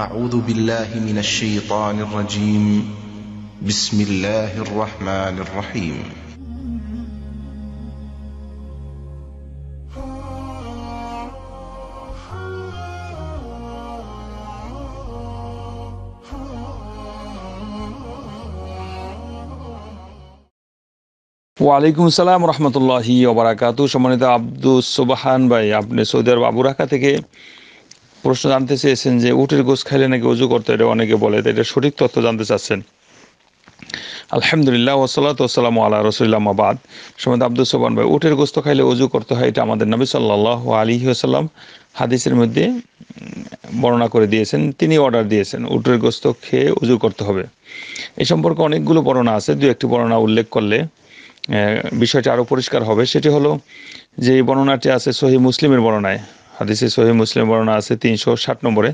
أعوذ بالله من الشيطان الرجيم بسم الله الرحمن الرحيم وعليكم السلام ورحمة الله وبركاته شمانيتا عبدو سبحان بأي سودر وابو رحكا تكي প্রশ্ন জানতে চেয়েছেন যে উটের গোস খাইলে নাকি উজু করতে এটা অনেকে বলে এটা সঠিক তথ্য জানতে চাচ্ছেন আলহামদুলিল্লাহ ওসলাত ওসালাম আল্লাহ রসুল্লামাবাদ সমেত আব্দুল সোবান ভাই উটের গোস্ত খাইলে উজু করতে হয় এটা আমাদের নবী সাল্লাহ আলী আসাল্লাম হাদিসের মধ্যে বর্ণনা করে দিয়েছেন তিনি অর্ডার দিয়েছেন উটের গোস্ত খেয়ে উজু করতে হবে এ সম্পর্কে অনেকগুলো বর্ণনা আছে দু একটি বর্ণনা উল্লেখ করলে বিষয়টি আরও পরিষ্কার হবে সেটি হলো যে বর্ণনাটি আছে সহি মুসলিমের বর্ণনায় হাদিসে সহি মুসলিম বর্ণনা আছে তিনশো ষাট নম্বরে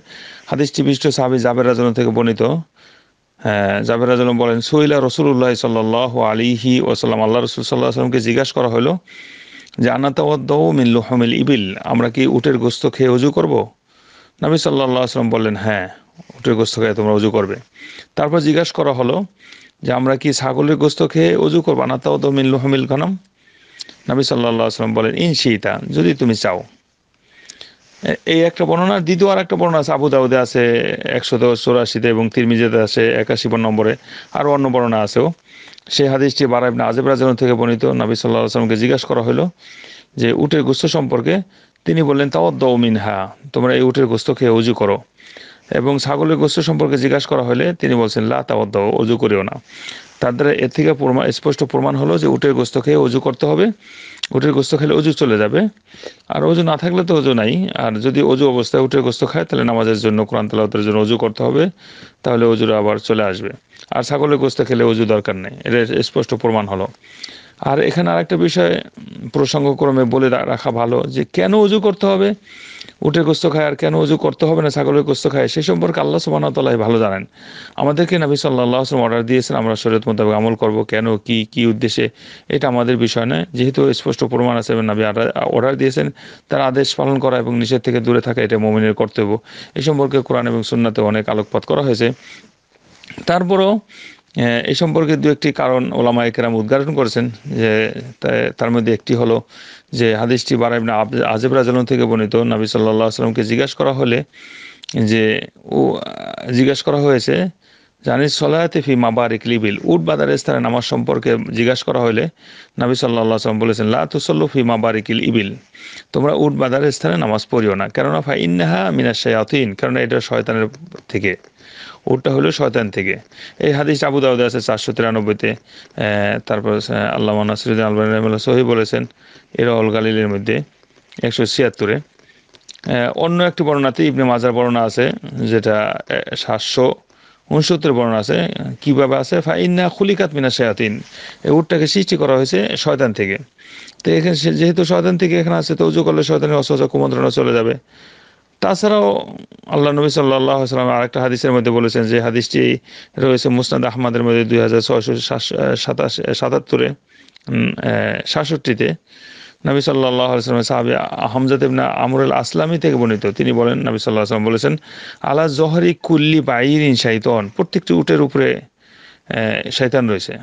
হাদিসটি বিষ্ট সাহাবি জাবের রাজন থেকে বর্ণিত হ্যাঁ, জাবের রাজন বলেন সহিলা রসুল্লাহ সাল্লাহ আলিহি ওসাল্লাম আল্লাহ রসুল সাল্লাহ আসলামকে জিজ্ঞাসা করা হলো যে আনাতাওয়াদ্দাও মিল্লু হামিল ইবিল আমরা কি উটের গোস্ত খেয়ে অজু করব নাবি সাল্লাহ আসলাম বললেন হ্যাঁ উটের গোস্ত খেয়ে তোমরা অজু করবে তারপর জিজ্ঞাসা করা হলো যে আমরা কি ছাগলের গোস্ত খেয়ে অজু করবো আনাতাওয়াদ্দাও মিল্লু হামিল খানম নাবি সাল্লাহ আসলাম বলেন ইনশিতা যদি তুমি চাও এই একটা বর্ণনা দ্বিতীয় আর একটা বর্ণনা আছে আবু দাউদে আছে একশো চৌরাশিতে এবং তিরমিজেতে আছে একাশি নম্বরে আরও অন্য বর্ণনা আছেও সেই হাদিসটি বারাই না আজিব রাজন থেকে বর্ণিত নাবি সাল্লাহ আসলামকে জিজ্ঞাসা করা হলো যে উটের গুস্ত সম্পর্কে তিনি বললেন তাও দৌমিন হা তোমরা এই উটের গোস্ত খেয়ে উজু করো এবং ছাগলের গোস্ত সম্পর্কে জিজ্ঞাসা করা হলে তিনি বলছেন লা দাও অজু করিও না তার দ্বারা এর থেকে প্রমাণ স্পষ্ট প্রমাণ হলো যে উটের গোস্ত খেয়ে অজু করতে হবে উটের গোস্ত খেলে অজু চলে যাবে আর অজু না থাকলে তো অজু নাই আর যদি অজু অবস্থায় উটের গোস্ত খায় তাহলে নামাজের জন্য কোরআন তালাউতের জন্য অজু করতে হবে তাহলে অজুরা আবার চলে আসবে আর ছাগলের গোস্ত খেলে অজু দরকার নেই এর স্পষ্ট প্রমাণ হলো আর এখানে আরেকটা বিষয় প্রসঙ্গক্রমে বলে রাখা ভালো যে কেন উজু করতে হবে উটের গোস্ত খায় আর কেন উজু করতে হবে না ছাগলের গোস্ত খায় সে সম্পর্কে আল্লাহ সুবাহতাল্লাহ ভালো জানেন আমাদেরকে নবী সাল্লাহ আসলাম অর্ডার দিয়েছেন আমরা শরীয়ত মোতাবেক আমল করব কেন কি কি উদ্দেশ্যে এটা আমাদের বিষয় নয় যেহেতু স্পষ্ট প্রমাণ আছে এবং নবী অর্ডার দিয়েছেন তার আদেশ পালন করা এবং নিষেধ থেকে দূরে থাকা এটা মোমিনের কর্তব্য এ সম্পর্কে কোরআন এবং সুন্নাতে অনেক আলোকপাত করা হয়েছে তারপরও এই সম্পর্কে দু একটি কারণ ওলামা একরাম উদ্ঘাটন করেছেন যে তার মধ্যে একটি হলো যে হাদিসটি বারাইব না আজেব রাজন থেকে বর্ণিত নাবি সাল্লাহ আসলামকে জিজ্ঞাসা করা হলে যে ও জিজ্ঞাসা করা হয়েছে জানিস সলায়াতে ফি মাবার ইকলিবিল উট বাদারের স্থানে নামাজ সম্পর্কে জিজ্ঞাসা করা হলে নাবি সাল্লাহ আসলাম বলেছেন লা তুসল্লু ফি মাবার ইকিল ইবিল তোমরা উট বাদারের স্থানে নামাজ পড়িও না কেননা ফা ইন্নাহা মিনা কেননা এটা শয়তানের থেকে ওটা হলো শয়তান থেকে এই হাদিস আবু দাউদ আছে চারশো তিরানব্বইতে তারপর আল্লাহ নাসিরুদ্দিন আলবান রহমুল্লাহ সহি বলেছেন এর অল গালিলের মধ্যে একশো ছিয়াত্তরে অন্য একটি বর্ণনাতে ইবনে মাজার বর্ণনা আছে যেটা সাতশো উনসত্তর বর্ণনা আছে কীভাবে আছে ফাইন্না খুলিকাত মিনা শায়াতিন এই উটটাকে সৃষ্টি করা হয়েছে শয়তান থেকে তো এখানে যেহেতু শয়তান থেকে এখানে আছে তো উজু করলে শয়তানের অসহজ কুমন্ত্রণা চলে যাবে তাছাড়াও আল্লাহ নবী সাল্লাহ সাল্লাম আরেকটা হাদিসের মধ্যে বলেছেন যে হাদিসটি রয়েছে মুসনাদ আহমদের মধ্যে দুই হাজার ছয়শো সাতাশ সাতাত্তরে সাতষট্টিতে নবী সাল্লাহ আসলামের সাহাবি হামজাদ আমরুল আসলামী থেকে বর্ণিত তিনি বলেন নবী সাল্লাহ আসলাম বলেছেন আলা জহরি কুল্লি বাইরিন শাইতন প্রত্যেকটি উটের উপরে শৈতান রয়েছে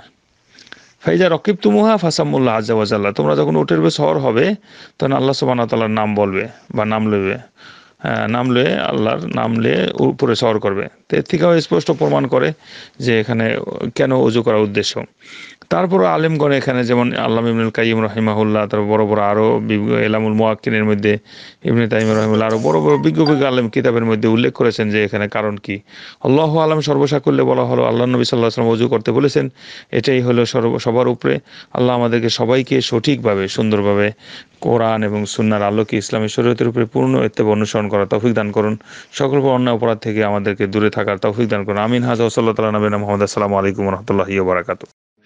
ফাইজা রকিব তুমুহা ফাসামুল্লাহ আজাল্লাহ তোমরা যখন উটের উপরে শহর হবে তখন আল্লাহ সুবাহ তাল্লাহার নাম বলবে বা নাম লইবে নাম লয়ে আল্লাহর নাম লয়ে উপরে শহর করবে তো এর থেকেও স্পষ্ট প্রমাণ করে যে এখানে কেন উজু করার উদ্দেশ্য তারপরে আলেমগণ এখানে যেমন আল্লাহ ইবনুল কাইম রহিমাহুল্লাহ তারপর বড় বড় আরও এলামুল মোয়াক্কিনের মধ্যে ইবনে তাইম রহিমুল্লাহ আরও বড় বড় বিজ্ঞ বিজ্ঞ আলেম কিতাবের মধ্যে উল্লেখ করেছেন যে এখানে কারণ কি আল্লাহ আলম করলে বলা হলো আল্লাহ নবী সাল্লাহ আসলাম অজু করতে বলেছেন এটাই হলো সর্ব সবার উপরে আল্লাহ আমাদেরকে সবাইকে সঠিকভাবে সুন্দরভাবে কোরআন এবং সুন্নার আলোকে ইসলামী শরীয়তের উপরে পূর্ণ এত্তেবে অনুসরণ করা তৌফিক দান করুন সকল অন্য অপরাধ থেকে আমাদেরকে দূরে থাকার তৌফিক দান করুন আমিন হাজ ওসল্লা তালা নবীন মোহাম্মদ আসসালামু আলাইকুম রহমতুল্লাহ বারাকাতু